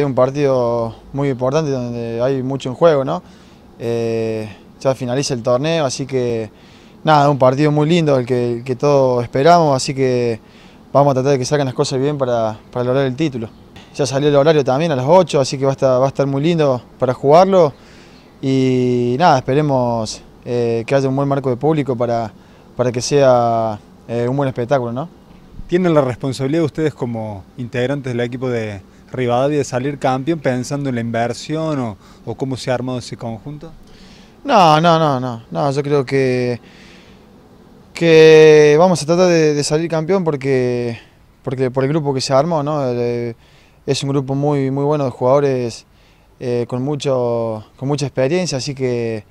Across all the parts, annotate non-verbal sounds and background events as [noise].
es un partido muy importante donde hay mucho en juego, ¿no? Eh, ya finaliza el torneo, así que nada, un partido muy lindo, el que, todos esperamos, así que vamos a tratar de que salgan las cosas bien para, lograr el título. Ya salió el horario también a las 8, así que va a estar, muy lindo para jugarlo y nada, esperemos eh, que haya un buen marco de público para, para que sea eh, un buen espectáculo, ¿no? ¿Tienen la responsabilidad ustedes como integrantes del equipo de, Rivadavia de salir campeón pensando en la inversión o, o cómo se ha armado ese conjunto? No, no, no, no, no, yo creo que, que vamos a tratar de, salir campeón porque, porque por el grupo que se armó, ¿no? Eh, es un grupo muy, muy bueno de jugadores eh, con, mucho, con mucha experiencia, así que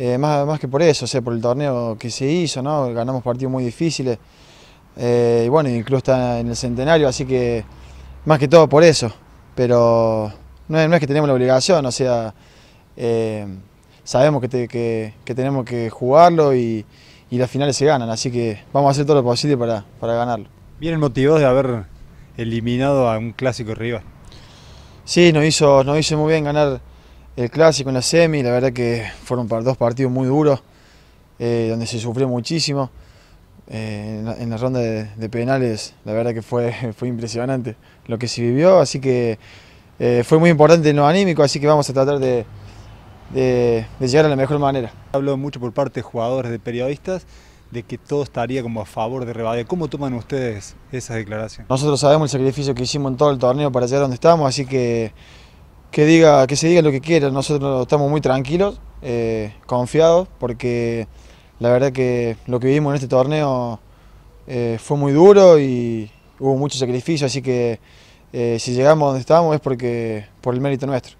eh, más, más, que por eso, o sea, por el torneo que se hizo, ¿no? ganamos partidos muy difíciles, y bueno, incluso está en el centenario, así que más que todo por eso pero no es, que tenemos la obligación, o sea, eh, sabemos que, tenemos que jugarlo y, las finales se ganan, así que vamos a hacer todo lo posible para, para ganarlo. ¿Vienen motivados de haber eliminado a un clásico rival? Sí, nos hizo, nos hizo muy bien ganar el clásico en la semi, la verdad que fueron dos partidos muy duros, eh, donde se sufrió muchísimo. Eh, en, la, ronda de, penales, la verdad que fue, [laughs] fue impresionante lo que se vivió, así que eh, fue muy importante en lo anímico, así que vamos a tratar de, llegar a la mejor manera. Habló mucho por parte de jugadores, de periodistas, de que todo estaría como a favor de Rebadía. ¿Cómo toman ustedes esa declaración Nosotros sabemos el sacrificio que hicimos en todo el torneo para llegar a donde estamos, así que que, diga, que se diga lo que quiera. Nosotros estamos muy tranquilos, eh, confiados, porque... La verdad que lo que vivimos en este torneo eh, fue muy duro y hubo mucho sacrificio, así que eh, si llegamos donde estamos es porque por el mérito nuestro.